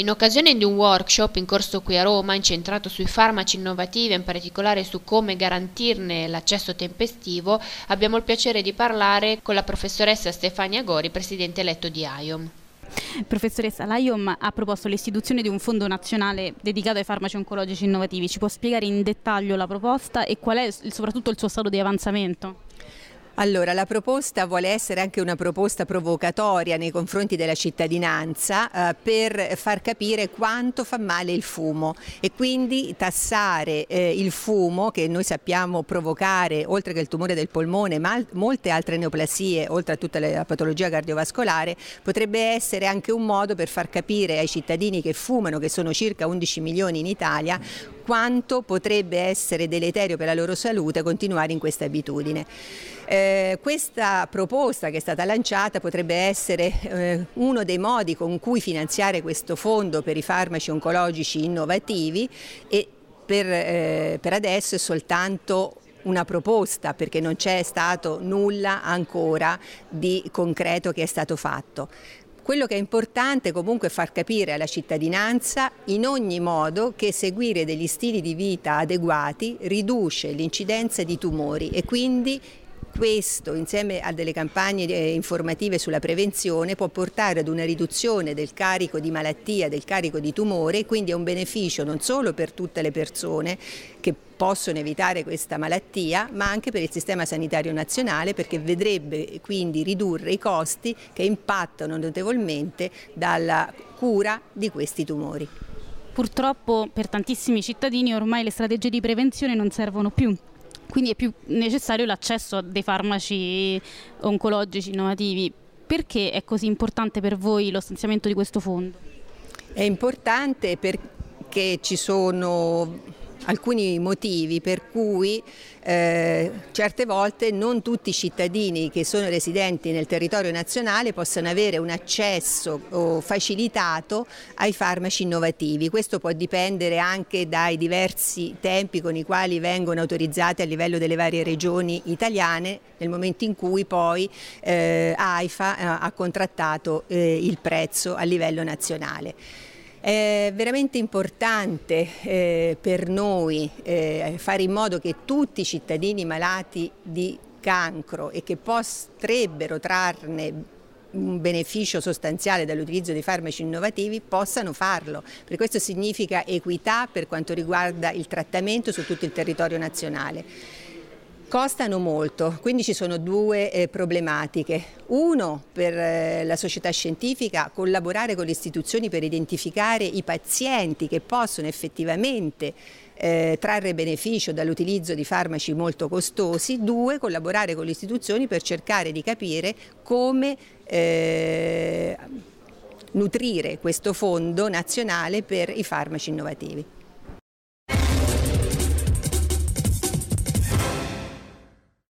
In occasione di un workshop in corso qui a Roma, incentrato sui farmaci innovativi e in particolare su come garantirne l'accesso tempestivo, abbiamo il piacere di parlare con la professoressa Stefania Gori, presidente eletto di AIOM. Professoressa, l'IOM ha proposto l'istituzione di un fondo nazionale dedicato ai farmaci oncologici innovativi. Ci può spiegare in dettaglio la proposta e qual è soprattutto il suo stato di avanzamento? Allora, la proposta vuole essere anche una proposta provocatoria nei confronti della cittadinanza eh, per far capire quanto fa male il fumo e quindi tassare eh, il fumo che noi sappiamo provocare, oltre che il tumore del polmone, ma molte altre neoplasie, oltre a tutta la patologia cardiovascolare, potrebbe essere anche un modo per far capire ai cittadini che fumano, che sono circa 11 milioni in Italia, quanto potrebbe essere deleterio per la loro salute continuare in questa abitudine. Eh, questa proposta che è stata lanciata potrebbe essere eh, uno dei modi con cui finanziare questo fondo per i farmaci oncologici innovativi e per, eh, per adesso è soltanto una proposta perché non c'è stato nulla ancora di concreto che è stato fatto. Quello che è importante comunque è far capire alla cittadinanza in ogni modo che seguire degli stili di vita adeguati riduce l'incidenza di tumori e quindi questo, insieme a delle campagne eh, informative sulla prevenzione, può portare ad una riduzione del carico di malattia, del carico di tumore, quindi è un beneficio non solo per tutte le persone che possono evitare questa malattia, ma anche per il sistema sanitario nazionale perché vedrebbe quindi ridurre i costi che impattano notevolmente dalla cura di questi tumori. Purtroppo per tantissimi cittadini ormai le strategie di prevenzione non servono più quindi è più necessario l'accesso a dei farmaci oncologici innovativi. Perché è così importante per voi lo stanziamento di questo fondo? È importante perché ci sono alcuni motivi per cui eh, certe volte non tutti i cittadini che sono residenti nel territorio nazionale possano avere un accesso facilitato ai farmaci innovativi. Questo può dipendere anche dai diversi tempi con i quali vengono autorizzati a livello delle varie regioni italiane nel momento in cui poi eh, AIFA eh, ha contrattato eh, il prezzo a livello nazionale. È veramente importante eh, per noi eh, fare in modo che tutti i cittadini malati di cancro e che potrebbero trarne un beneficio sostanziale dall'utilizzo dei farmaci innovativi possano farlo. Per questo significa equità per quanto riguarda il trattamento su tutto il territorio nazionale. Costano molto, quindi ci sono due eh, problematiche. Uno, per eh, la società scientifica, collaborare con le istituzioni per identificare i pazienti che possono effettivamente eh, trarre beneficio dall'utilizzo di farmaci molto costosi, due, collaborare con le istituzioni per cercare di capire come eh, nutrire questo fondo nazionale per i farmaci innovativi.